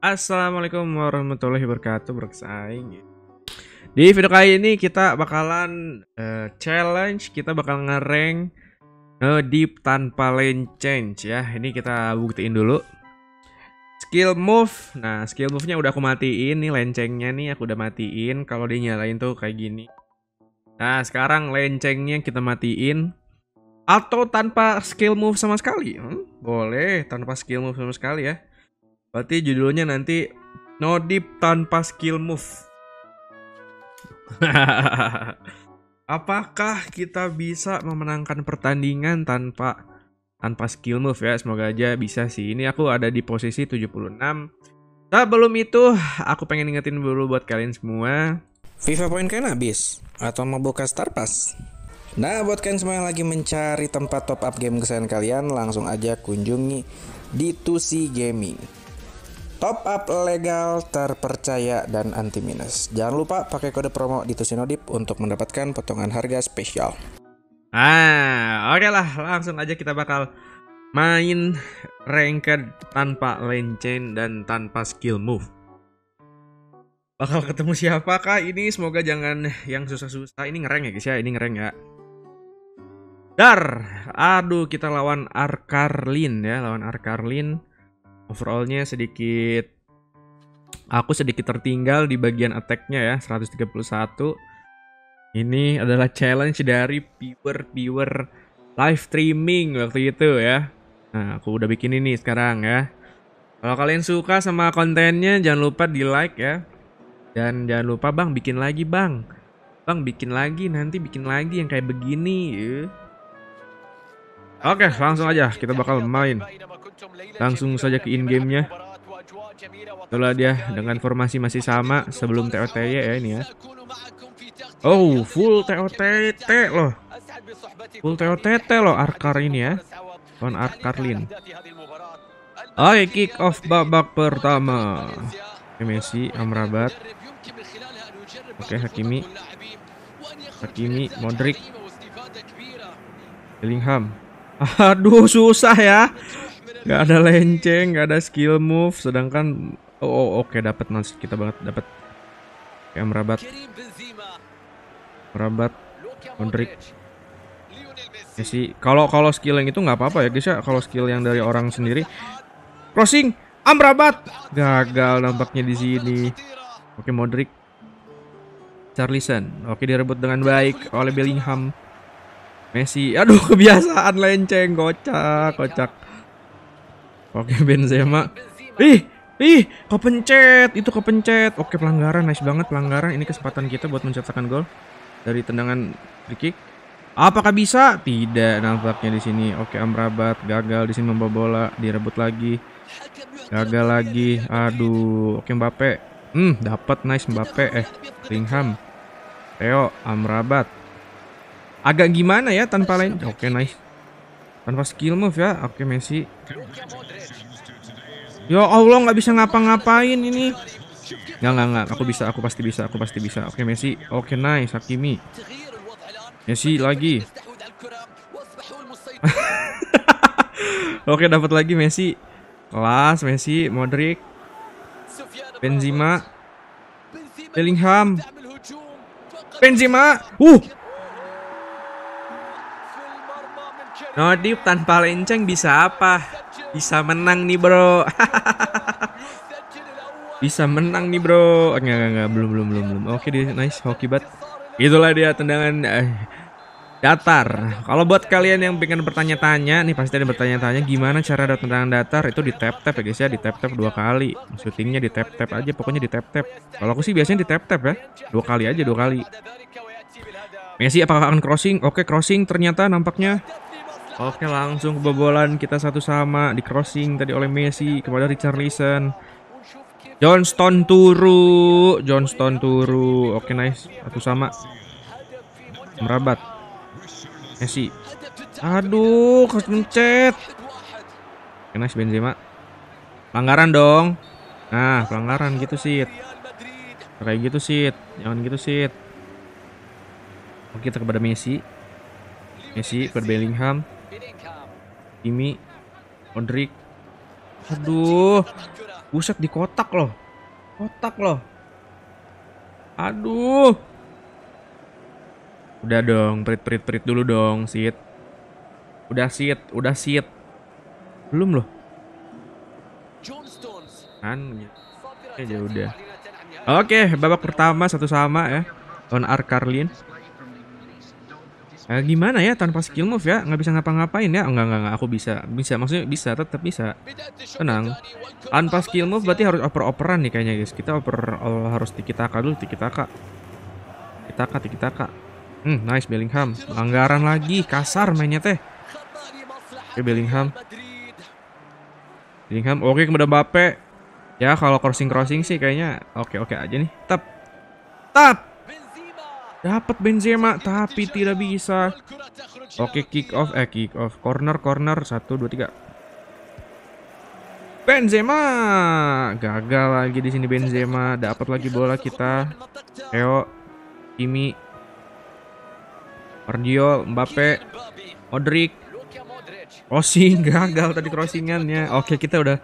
Assalamualaikum warahmatullahi wabarakatuh Berkesaing ya. Di video kali ini kita bakalan uh, challenge, kita bakal ngereng uh, tanpa lane change ya. Ini kita buktiin dulu. Skill move. Nah, skill move-nya udah aku matiin nih lencengnya nih aku udah matiin. Kalau dinyalain tuh kayak gini. Nah, sekarang lencengnya kita matiin atau tanpa skill move sama sekali. Hmm, boleh tanpa skill move sama sekali ya. Berarti judulnya nanti No Deep tanpa skill move. Apakah kita bisa memenangkan pertandingan tanpa tanpa skill move ya? Semoga aja bisa sih. Ini aku ada di posisi 76. belum itu, aku pengen ingetin dulu buat kalian semua. FIFA Point kalian habis? Atau mau buka Star Pass? Nah, buat kalian semua yang lagi mencari tempat top up game kesayangan kalian, langsung aja kunjungi di 2 c Gaming. Top up legal, terpercaya, dan anti minus. Jangan lupa pakai kode promo di Tusinodip untuk mendapatkan potongan harga spesial. Ah, oke okay lah, langsung aja kita bakal main ranked tanpa lane chain dan tanpa skill move. Bakal ketemu siapakah ini? Semoga jangan yang susah-susah. Ini ngereng ya guys ya, ini ngereng ya. Dar, aduh kita lawan Arkarlin ya, lawan Arkarlin overallnya sedikit aku sedikit tertinggal di bagian attacknya ya 131 ini adalah challenge dari viewer-viewer live streaming waktu itu ya nah aku udah bikin ini sekarang ya kalau kalian suka sama kontennya jangan lupa di like ya dan jangan lupa bang bikin lagi bang bang bikin lagi nanti bikin lagi yang kayak begini ya. oke langsung aja kita bakal main Langsung saja ke in-game-nya. Itulah dia dengan formasi masih sama sebelum TOT ya, ya ini ya. Oh, full TOTT loh. Full TOTT loh Arkar ini ya. Lawan Arkarlin. Oke, kick off babak pertama. Messi, Amrabat. Oke, Hakimi. Hakimi, Modric. Bellingham. Aduh, susah ya nggak ada lenceng nggak ada skill move sedangkan oh, oh oke okay, dapat nasi kita banget dapat kayak merabat merabat Modric ya sih kalau kalau skill yang itu nggak apa-apa ya guys ya kalau skill yang dari orang sendiri crossing amrabat ah, gagal nampaknya di sini oke Modric Charlison oke direbut dengan baik oleh Bellingham Messi aduh kebiasaan lenceng kocak kocak Oke Benzema. Ih, ih, kepencet. Itu kepencet. Oke pelanggaran, nice banget pelanggaran. Ini kesempatan kita buat mencetakkan gol dari tendangan free kick. Apakah bisa? Tidak nampaknya di sini. Oke Amrabat gagal di sini membawa bola, direbut lagi. Gagal lagi. Aduh, oke Mbappe. Hmm, dapat nice Mbappe eh Ringham. Theo Amrabat. Agak gimana ya tanpa lain? Oke, nice. Tanpa skill move ya. Oke Messi. Ya Allah nggak bisa ngapa-ngapain ini. Nggak nggak nggak. Aku bisa. Aku pasti bisa. Aku pasti bisa. Oke Messi. Oke nice Hakimi. Messi lagi. Oke dapat lagi Messi. Kelas Messi, Modric, Benzema, Bellingham, Benzema. Uh, Nodip tanpa lenceng bisa apa? Bisa menang nih bro. bisa menang nih bro. Enggak, enggak, enggak. Belum, belum, belum, belum. Oke, okay, nice. Hoki bat. Itulah dia tendangan eh, datar. Kalau buat kalian yang pengen bertanya-tanya, nih pasti ada bertanya-tanya gimana cara dapat tendangan datar itu di tap tap ya guys ya, di tap tap dua kali. Shootingnya di tap tap aja, pokoknya di tap tap. Kalau aku sih biasanya di tap tap ya, dua kali aja dua kali. Messi apakah akan crossing? Oke crossing ternyata nampaknya Oke langsung kebobolan kita satu sama di crossing tadi oleh Messi kepada Richarlison. Johnston turu, Johnston turu. Oke nice, satu sama. Merabat. Messi. Aduh, harus mencet. Oke nice Benzema. Pelanggaran dong. Nah, pelanggaran gitu sih. Kayak gitu sih, jangan gitu sih. Oke, kita kepada Messi. Messi kepada Bellingham. Kimi, Modric. Aduh. Buset di kotak loh. Kotak loh. Aduh. Udah dong, perit-perit-perit dulu dong, sit. Udah sit, udah sit. Belum loh. Kan ya. ya udah. Oke, babak pertama satu sama ya. On Arkarlin. Uh, gimana ya tanpa skill move ya nggak bisa ngapa-ngapain ya nggak nggak aku bisa bisa maksudnya bisa tetap bisa tenang tanpa skill move berarti harus oper-operan nih kayaknya guys kita oper oh, harus tiki kak dulu tiki kak tiki kak kak hmm nice Bellingham anggaran lagi kasar mainnya teh oke Bellingham Bellingham oke kemudian bape ya kalau crossing crossing sih kayaknya oke oke aja nih tap tap Dapat Benzema tapi tidak bisa. Oke kick off eh kick off corner corner 1 2 3. Benzema gagal lagi di sini Benzema dapat lagi bola kita. Eo, Kimi Pardiol Mbappe Modric crossing gagal tadi crossingannya. Oke kita udah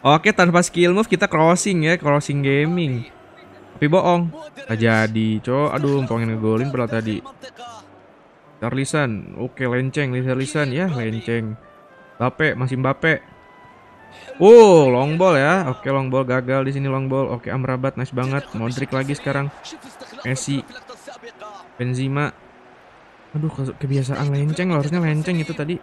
Oke tanpa skill move kita crossing ya crossing gaming. Tapi bohong. Gak jadi. cowok aduh pengen ngegolin pula tadi. Charlisan. Oke, lenceng. Charlisan ya, lenceng. Bape, masih Bape. Uh, oh, long ball ya. Oke, long ball gagal di sini long ball. Oke, Amrabat nice banget. Modric lagi sekarang. Messi. Benzema. Aduh, kebiasaan lenceng loh. Harusnya lenceng itu tadi.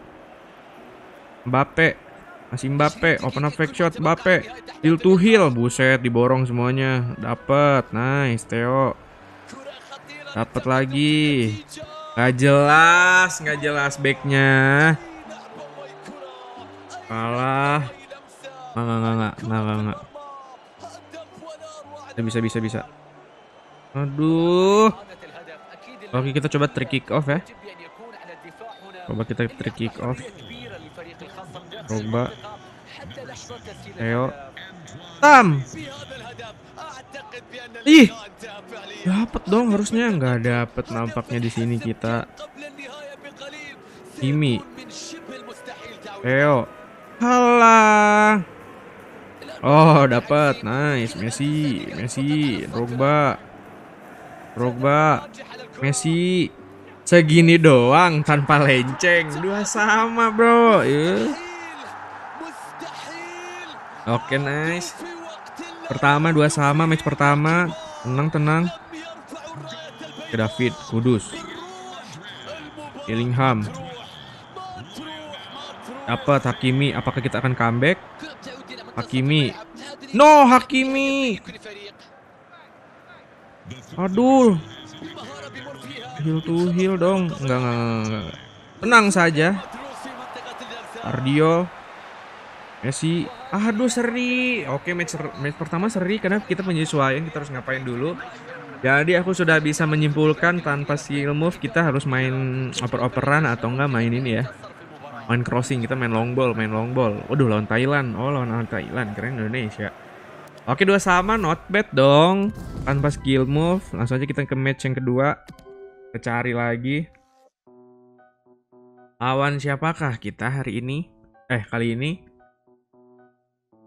Bape. Masih Mbappe, open up fake shot Mbappe. Heel to heal, buset diborong semuanya. Dapat. Nice, Theo. Dapat lagi. Gak jelas, gak jelas backnya. Kalah. Enggak, enggak, enggak, enggak, enggak. Bisa, bisa, bisa. Aduh. Oke, kita coba trick kick off ya. Coba kita trick kick off. Rogba, Ayo. Tam. Ih. dapet dong harusnya nggak dapet nampaknya di sini kita. Kimi. Ayo. Halah. Oh, dapat. Nice. Messi, Messi, Rogba, Rogba, Messi segini doang tanpa lenceng dua sama bro yeah. Oke, okay, nice. Pertama dua sama match pertama. Tenang, tenang. Ke David Kudus. Bellingham. apa Hakimi, apakah kita akan comeback? Hakimi. No, Hakimi. Aduh. Heal to heal dong. Enggak, enggak, enggak. Tenang saja. Ardio Messi ya aduh seri oke match match pertama seri karena kita menyesuaikan kita harus ngapain dulu jadi aku sudah bisa menyimpulkan tanpa skill move kita harus main oper-operan atau enggak main ini ya main crossing kita main long ball main long ball waduh lawan Thailand oh lawan Thailand keren Indonesia oke dua sama not bad dong tanpa skill move langsung aja kita ke match yang kedua kita cari lagi lawan siapakah kita hari ini eh kali ini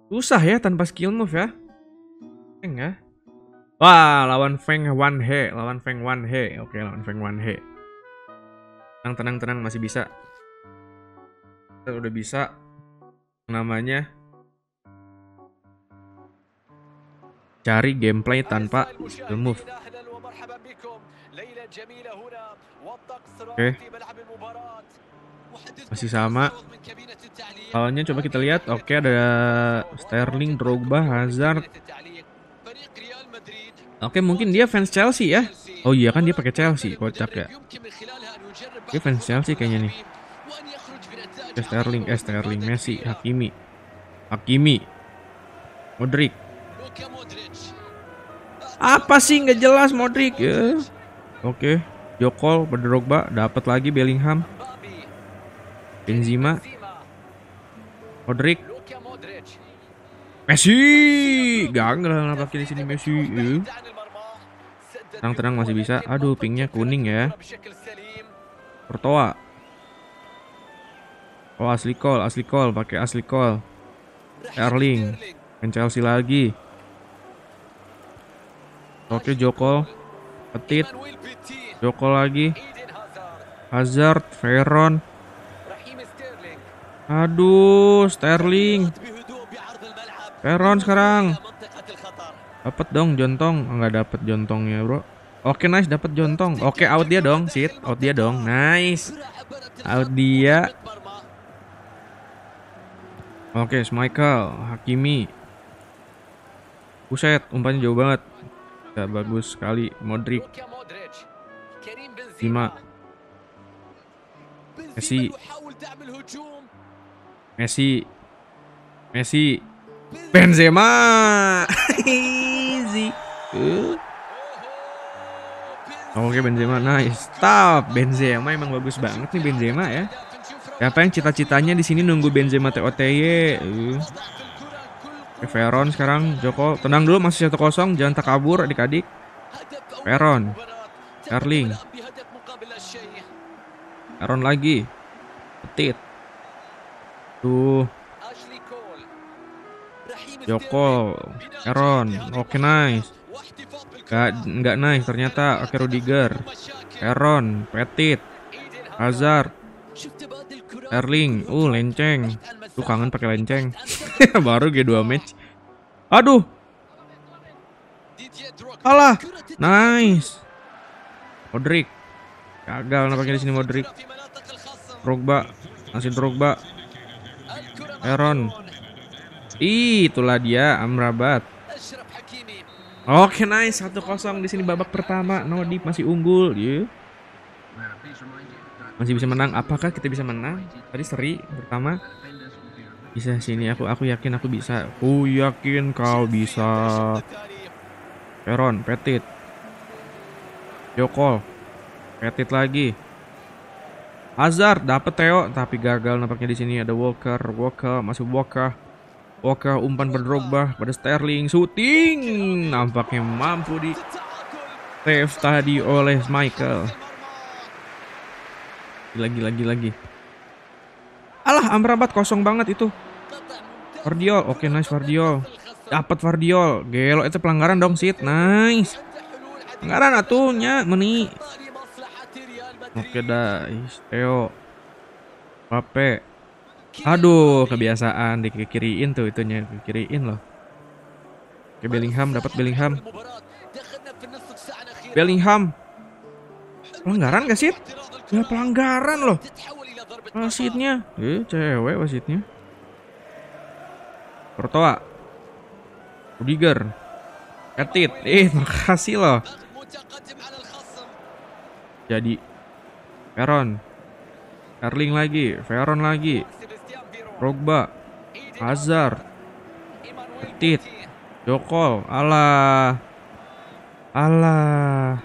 Susah ya tanpa skill move ya. Feng ya. Wah, lawan Feng One He, lawan Feng One He. Oke, lawan Feng One He. Tenang, tenang, tenang, masih bisa. Kita udah bisa namanya cari gameplay tanpa skill move. Oke. Okay masih sama awalnya coba kita lihat oke ada Sterling Drogba Hazard oke mungkin dia fans Chelsea ya oh iya kan dia pakai Chelsea kocak ya dia fans Chelsea kayaknya nih eh, Sterling eh Sterling Messi Hakimi Hakimi Modric apa sih nggak jelas Modric ya oke Jokol Drogba dapat lagi Bellingham Benzema. Modric. Messi. Gagal kenapa di sini Messi. Eh? Tenang-tenang masih bisa. Aduh, pinknya kuning ya. Pertoa. Oh, asli call, asli call, pakai asli call. Erling. dan Chelsea lagi. Oke, Joko. Petit. Joko lagi. Hazard, Veyron Aduh, Sterling. Peron sekarang. Dapat dong Jontong. Enggak oh, dapet dapat Jontongnya, Bro. Oke, nice dapat Jontong. Oke, out dia dong, sit. Out dia dong. Nice. Out dia. Oke, Michael, Hakimi. Buset, umpannya jauh banget. Ya, bagus sekali Modric. Lima. Messi. Messi. Messi. Benzema. Easy. Oh, oke okay, Benzema nice. Stop Benzema emang bagus banget nih Benzema ya. Siapa yang cita-citanya di sini nunggu Benzema TOTY? Uh. Iya. Veron sekarang Joko tenang dulu masih satu kosong jangan takabur adik-adik. Veron. Erling. Veron lagi. Petit tuh Joko, Aaron, oke okay, nice. Gak, nggak nice ternyata. Oke okay, Rudiger, Aaron, Petit, azar Erling, uh lenceng. Tuh kangen pakai lenceng. Baru G2 match. Aduh. Alah, nice. Modric. Gagal nampaknya di sini Modric. rogba masih rogba Aaron. Ih, itulah dia Amrabat. Oke, nice. 1-0 di sini babak pertama. Nodip masih unggul, yeah. Masih bisa menang. Apakah kita bisa menang? Tadi seri pertama. Bisa sini aku aku yakin aku bisa. Aku yakin kau bisa. Aaron, Petit. Jokol. Petit lagi. Hazard dapat Theo tapi gagal nampaknya di sini ada Walker, Walker masih Walker. Walker umpan berdrogba pada Sterling shooting nampaknya mampu di save tadi oleh Michael. Lagi lagi lagi. Alah Amrabat kosong banget itu. Vardiol, oke okay, nice Vardiol. Dapat Vardiol. Gelo itu pelanggaran dong sit. Nice. Pelanggaran atunya meni. Oke dah, Theo, Pape. Aduh, kebiasaan dikiriin tuh itunya, dikiriin loh. Ke Bellingham, dapat Bellingham. Bellingham. Pelanggaran gak sih? Ya pelanggaran loh. Wasitnya. Eh, cewek wasitnya. Kurtoa. Rudiger. Ketit. Eh, makasih loh. Jadi Veron. Erling lagi, Veron lagi. Rogba, Hazard, Petit, Jokol, Allah, Allah.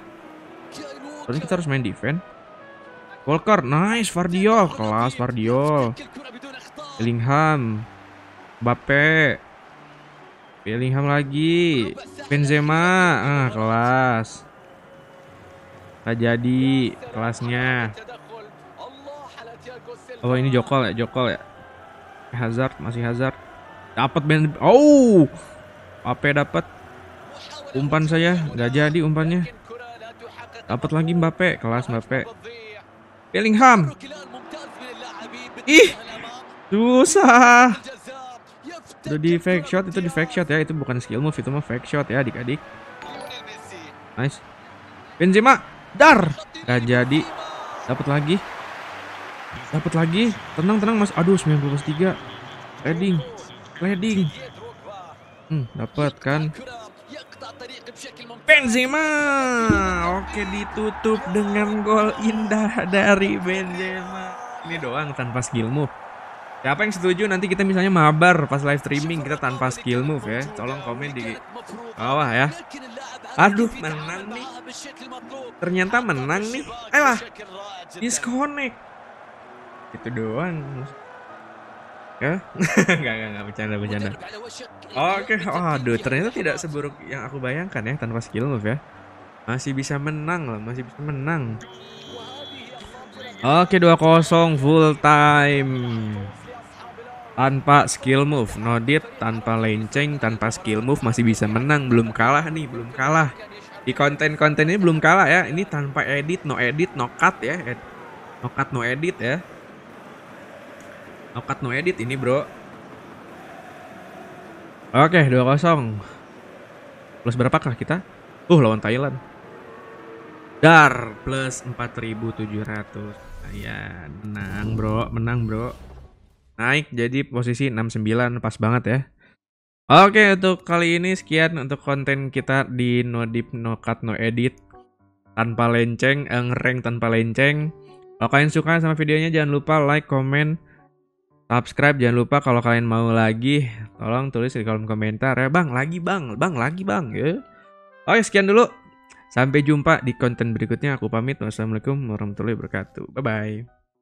Terus kita harus main defense. Walker, nice, Vardiol, kelas Vardiol. Bellingham, Bape, Bellingham lagi, Benzema, ah kelas. Tak jadi kelasnya. Oh ini Jokol ya, Jokol ya. Hazard masih Hazard. Dapat Ben. Oh. Apa dapat? Umpan saya nggak jadi umpannya. Dapat lagi Mbappe, kelas Mbappe. Bellingham. Ih. Susah. Itu di fake shot, itu di fake shot ya. Itu bukan skill move, itu mah fake shot ya adik-adik. Nice. Benzema. Dar. Gak jadi. Dapat lagi. Dapat lagi. Tenang, tenang Mas. Aduh, 93. Trading. Trading. Hmm, dapat kan. Benzema. Oke, ditutup dengan gol indah dari Benzema. Ini doang tanpa skill move. Siapa yang setuju nanti kita misalnya mabar pas live streaming kita tanpa skill move ya. Tolong komen di bawah ya. Aduh, menang nih. Ternyata menang nih. Ayolah, eh disconnect. Itu doang. Ya, nggak nggak nggak bercanda bercanda. Oke, okay. aduh, ternyata tidak seburuk yang aku bayangkan ya tanpa skill move ya. Masih bisa menang lah masih bisa menang. Oke, okay, 2-0 full time tanpa skill move. no Nodit tanpa lenceng, tanpa skill move masih bisa menang. Belum kalah nih, belum kalah. Di konten-konten ini belum kalah ya. Ini tanpa edit, no edit, no cut ya. no cut, no edit ya. No cut, no edit ini bro. Oke, 2-0. Plus berapakah kita? Uh, lawan Thailand. Dar plus 4700. Ayan, ah, menang bro, menang bro naik jadi posisi 69 pas banget ya. Oke untuk kali ini sekian untuk konten kita di No Deep No Cut No Edit tanpa lenceng, eh, ngereng tanpa lenceng. Kalau kalian suka sama videonya jangan lupa like, comment, subscribe. Jangan lupa kalau kalian mau lagi tolong tulis di kolom komentar ya bang lagi bang, bang lagi bang ya. Oke sekian dulu. Sampai jumpa di konten berikutnya. Aku pamit. Wassalamualaikum warahmatullahi wabarakatuh. Bye bye.